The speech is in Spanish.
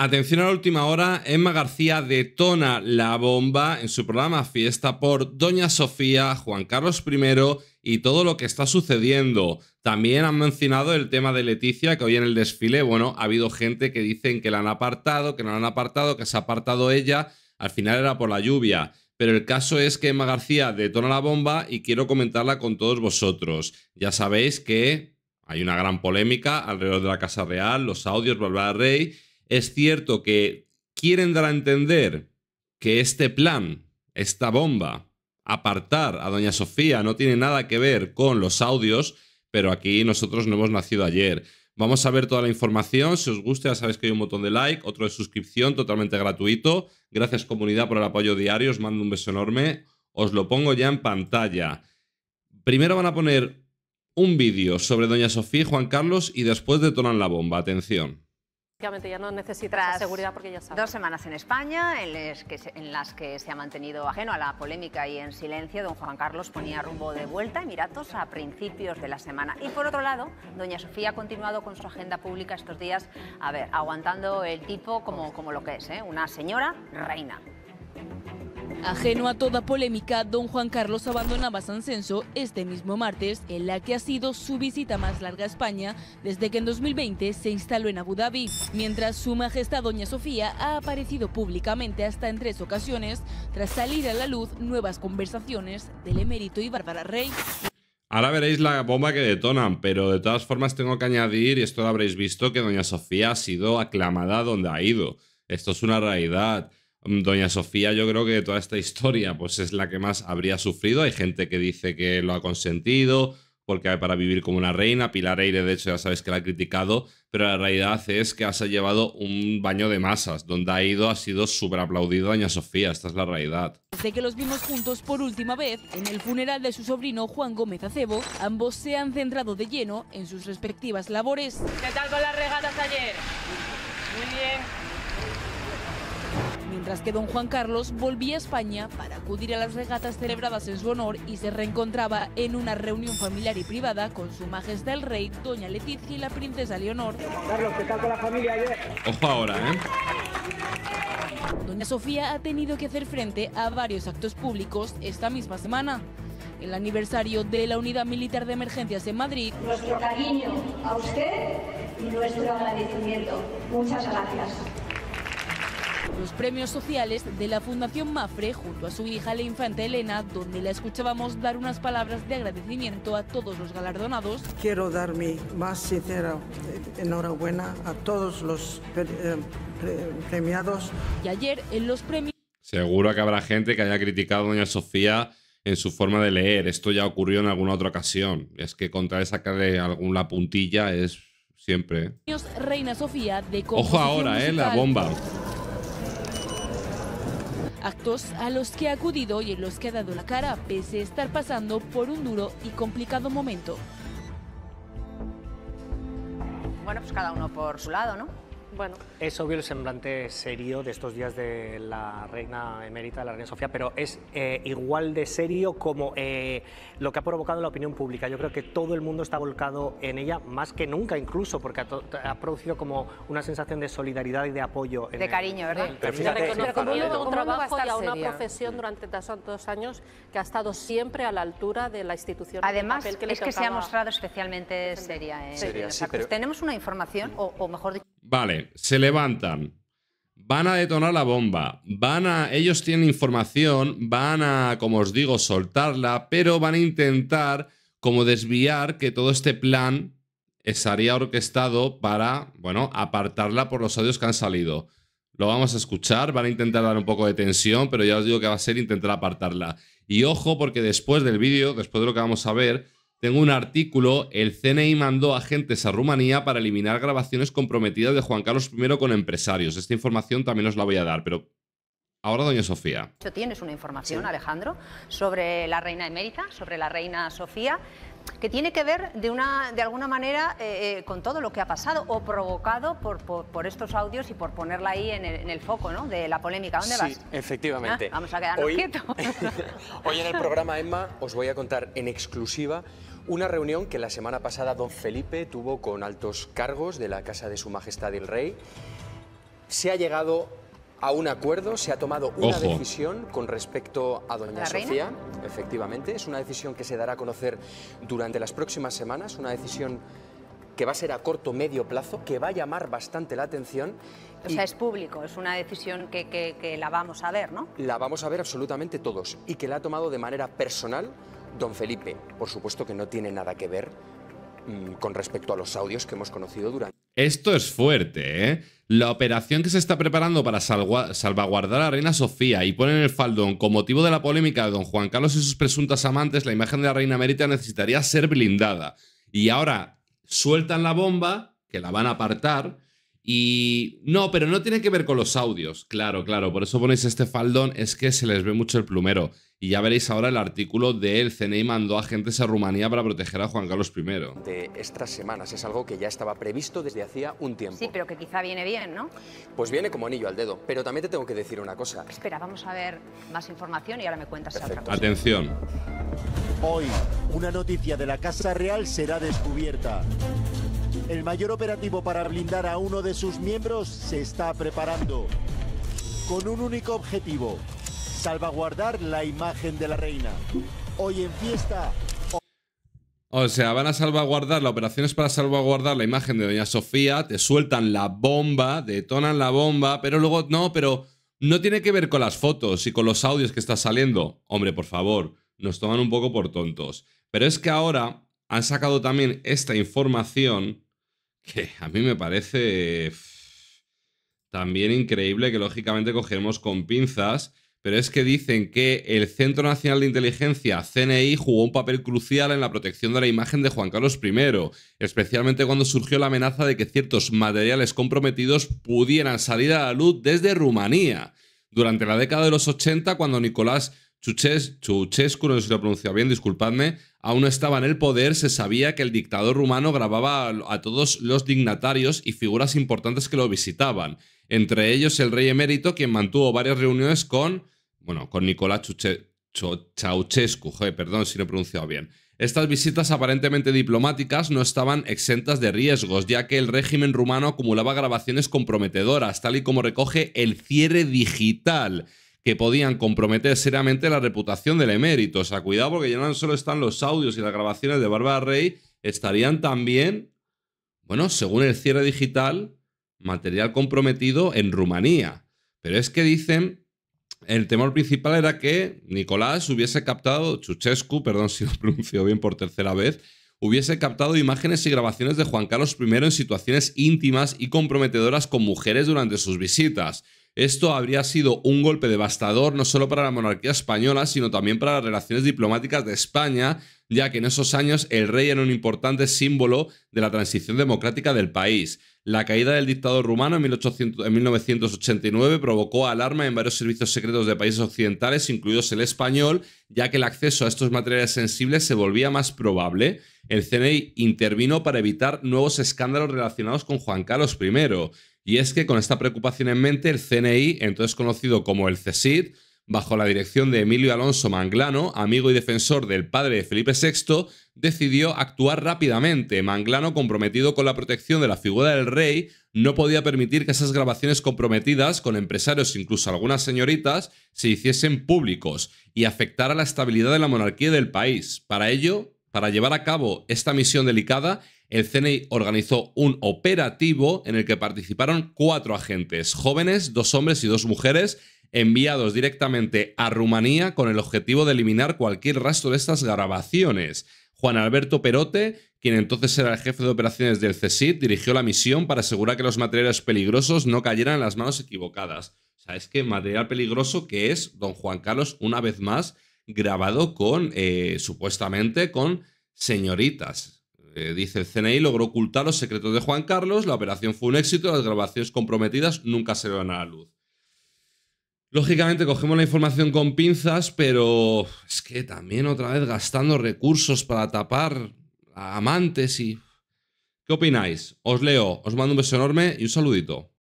Atención a la última hora, Emma García detona la bomba en su programa Fiesta por Doña Sofía, Juan Carlos I y todo lo que está sucediendo. También han mencionado el tema de Leticia, que hoy en el desfile, bueno, ha habido gente que dicen que la han apartado, que no la han apartado, que se ha apartado ella, al final era por la lluvia. Pero el caso es que Emma García detona la bomba y quiero comentarla con todos vosotros. Ya sabéis que hay una gran polémica alrededor de la Casa Real, los audios, bla, bla, rey es cierto que quieren dar a entender que este plan, esta bomba, apartar a Doña Sofía no tiene nada que ver con los audios, pero aquí nosotros no hemos nacido ayer. Vamos a ver toda la información. Si os gusta, ya sabéis que hay un botón de like, otro de suscripción totalmente gratuito. Gracias comunidad por el apoyo diario. Os mando un beso enorme. Os lo pongo ya en pantalla. Primero van a poner un vídeo sobre Doña Sofía y Juan Carlos y después detonan la bomba. Atención ya no necesitas seguridad porque ya sabes. Dos semanas en España, en, las que se ha mantenido ajeno a la polémica y en silencio, don Juan Carlos ponía rumbo de vuelta a Emiratos a principios de la semana. Y por otro lado, doña Sofía ha continuado con su agenda pública estos días, a ver, aguantando el tipo como, como lo que es, ¿eh? una señora reina. Ajeno a toda polémica, don Juan Carlos abandonaba San Censo este mismo martes, en la que ha sido su visita más larga a España desde que en 2020 se instaló en Abu Dhabi, mientras su majestad doña Sofía ha aparecido públicamente hasta en tres ocasiones tras salir a la luz nuevas conversaciones del emérito y Bárbara Rey. Ahora veréis la bomba que detonan, pero de todas formas tengo que añadir, y esto lo habréis visto, que doña Sofía ha sido aclamada donde ha ido. Esto es una realidad. Mm, doña Sofía, yo creo que toda esta historia, pues es la que más habría sufrido. Hay gente que dice que lo ha consentido, porque para vivir como una reina, Pilar Eire, de hecho, ya sabes que la ha criticado, pero la realidad es que has llevado un baño de masas. Donde ha ido ha sido súper aplaudido Doña Sofía, esta es la realidad. Desde que los vimos juntos por última vez, en el funeral de su sobrino Juan Gómez Acebo, ambos se han centrado de lleno en sus respectivas labores. ¿Qué tal con las regatas ayer? Muy bien mientras que don Juan Carlos volvía a España para acudir a las regatas celebradas en su honor y se reencontraba en una reunión familiar y privada con su majestad el rey, doña Leticia y la princesa Leonor. Carlos, ¿qué tal con la familia ayer? Ojo ahora, ¿eh? Doña Sofía ha tenido que hacer frente a varios actos públicos esta misma semana. El aniversario de la Unidad Militar de Emergencias en Madrid. Nuestro cariño a usted y nuestro agradecimiento. Muchas gracias los premios sociales de la Fundación Mafre junto a su hija la infanta Elena, donde la escuchábamos dar unas palabras de agradecimiento a todos los galardonados. Quiero dar mi más sincera enhorabuena a todos los eh, premiados. Y ayer en los premios... Seguro que habrá gente que haya criticado a doña Sofía en su forma de leer. Esto ya ocurrió en alguna otra ocasión. Es que contra esa de alguna puntilla es siempre. ¿eh? Reina Sofía de Ojo ahora, eh, la bomba. Actos a los que ha acudido y en los que ha dado la cara, pese a estar pasando por un duro y complicado momento. Bueno, pues cada uno por su lado, ¿no? Es obvio el semblante serio de estos días de la reina emérita, de la reina Sofía, pero es eh, igual de serio como eh, lo que ha provocado la opinión pública. Yo creo que todo el mundo está volcado en ella, más que nunca incluso, porque ha, producido como una sensación de solidaridad y de apoyo. de cariño, ¿verdad? Pero fíjate, pero como un, trabajo y a una profesión durante tantos años que ha estado siempre a la altura de la institución. Además, es que se ha mostrado especialmente seria. ¿eh? Pues pero... Tenemos una información, o, o mejor dicho... Vale, se levantan. Van a detonar la bomba. Van a. Ellos tienen información. Van a, como os digo, soltarla. Pero van a intentar como desviar que todo este plan estaría orquestado para, bueno, apartarla por los odios que han salido. Lo vamos a escuchar, van a intentar dar un poco de tensión, pero ya os digo que va a ser intentar apartarla. Y ojo, porque después del vídeo, después de lo que vamos a ver, tengo un artículo, el CNI mandó agentes a Rumanía para eliminar grabaciones comprometidas de Juan Carlos I con empresarios. Esta información también os la voy a dar, pero Ahora, doña Sofía. Tienes una información, Alejandro, sobre la reina emérita, sobre la reina Sofía, que tiene que ver de, una, de alguna manera eh, eh, con todo lo que ha pasado o provocado por, por, estos audios y por ponerla ahí en el, foco ¿no? de la polémica. ¿Dónde vas? Sí, efectivamente. Ah, vamos a quedarnos hoy, quietos. hoy en el programa Emma os voy a contar en exclusiva una reunión que la semana pasada don Felipe tuvo con altos cargos de la Casa de Su Majestad el Rey. Se ha llegado a un acuerdo, se ha tomado una decisión con respecto a doña Sofía, efectivamente. Es una decisión que se dará a conocer durante las próximas semanas, una decisión que va a ser a corto medio plazo, que va a llamar bastante la atención. O sea, es público, es una decisión que, la vamos a ver, ¿no? La vamos a ver absolutamente todos y que la ha tomado de manera personal don Felipe. Por supuesto que no tiene nada que ver mm, con respecto a los audios que hemos conocido durante... Esto es fuerte, ¿eh? La operación que se está preparando para salvaguardar a Reina Sofía y poner en el faldón con motivo de la polémica de don Juan Carlos y sus presuntas amantes, la imagen de la Reina Mérita necesitaría ser blindada. Y ahora sueltan la bomba, que la van a apartar, y no, pero no tiene que ver con los audios. Claro, claro. Por eso ponéis este faldón, es que se les ve mucho el plumero. Y ya veréis ahora el artículo de El CNI mandó a agentes a Rumanía para proteger a Juan Carlos I. De estas semanas es algo que ya estaba previsto desde hacía un tiempo. Sí, pero que quizá viene bien, ¿no? Pues viene como anillo al dedo. Pero también te tengo que decir una cosa. Espera, vamos a ver más información y ahora me cuentas Perfecto. otra Atención. Hoy, una noticia de la Casa Real será descubierta. El mayor operativo para blindar a uno de sus miembros se está preparando, con un único objetivo, salvaguardar la imagen de la reina. Hoy en fiesta... O sea, van a salvaguardar, la operación es para salvaguardar la imagen de Doña Sofía, te sueltan la bomba, detonan la bomba, pero luego no, pero no tiene que ver con las fotos y con los audios que está saliendo. Hombre, por favor, nos toman un poco por tontos. Pero es que ahora han sacado también esta información que a mí me parece también increíble que lógicamente cogemos con pinzas, pero es que dicen que el Centro Nacional de Inteligencia, CNI, jugó un papel crucial en la protección de la imagen de Juan Carlos I, especialmente cuando surgió la amenaza de que ciertos materiales comprometidos pudieran salir a la luz desde Rumanía. Durante la década de los 80, cuando Nicolás Chuchescu, no sé si lo pronunciado bien, disculpadme, aún no estaba en el poder, se sabía que el dictador rumano grababa a todos los dignatarios y figuras importantes que lo visitaban, entre ellos el rey emérito, quien mantuvo varias reuniones con, bueno, con Nicolás Chuche, perdón si no he pronunciado bien. Estas visitas aparentemente diplomáticas no estaban exentas de riesgos, ya que el régimen rumano acumulaba grabaciones comprometedoras, tal y como recoge el cierre digital que podían comprometer seriamente la reputación del emérito. O sea, cuidado porque ya no solo están los audios y las grabaciones de Bárbara Rey, estarían también, bueno, según el cierre digital, material comprometido en Rumanía. Pero es que dicen, el temor principal era que Nicolás hubiese captado, Chuchescu, perdón si lo pronuncio bien por tercera vez, hubiese captado imágenes y grabaciones de Juan Carlos I en situaciones íntimas y comprometedoras con mujeres durante sus visitas. Esto habría sido un golpe devastador no solo para la monarquía española, sino también para las relaciones diplomáticas de España, ya que en esos años el rey era un importante símbolo de la transición democrática del país. La caída del dictador rumano en, 1989 provocó alarma en varios servicios secretos de países occidentales, incluidos el español, ya que el acceso a estos materiales sensibles se volvía más probable. El CNI intervino para evitar nuevos escándalos relacionados con Juan Carlos I. Y es que con esta preocupación en mente, el CNI, entonces conocido como el CSID, bajo la dirección de Emilio Alonso Manglano, amigo y defensor del padre de Felipe VI, decidió actuar rápidamente. Manglano, comprometido con la protección de la figura del rey, no podía permitir que esas grabaciones comprometidas con empresarios, incluso algunas señoritas, se hiciesen públicos y afectara la estabilidad de la monarquía del país. Para ello, para llevar a cabo esta misión delicada, el CNI organizó un operativo en el que participaron cuatro agentes jóvenes, dos hombres y dos mujeres, enviados directamente a Rumanía con el objetivo de eliminar cualquier rastro de estas grabaciones. Juan Alberto Perote, quien entonces era el jefe de operaciones del CSIT, dirigió la misión para asegurar que los materiales peligrosos no cayeran en las manos equivocadas. O sea, es que material peligroso que es don Juan Carlos, una vez más, grabado con, eh, supuestamente, con señoritas eh, dice el CNI logró ocultar los secretos de Juan Carlos, la operación fue un éxito, las grabaciones comprometidas nunca se van a la luz. Lógicamente cogemos la información con pinzas, pero es que también otra vez gastando recursos para tapar a amantes y... ¿Qué opináis? Os leo, os mando un beso enorme y un saludito.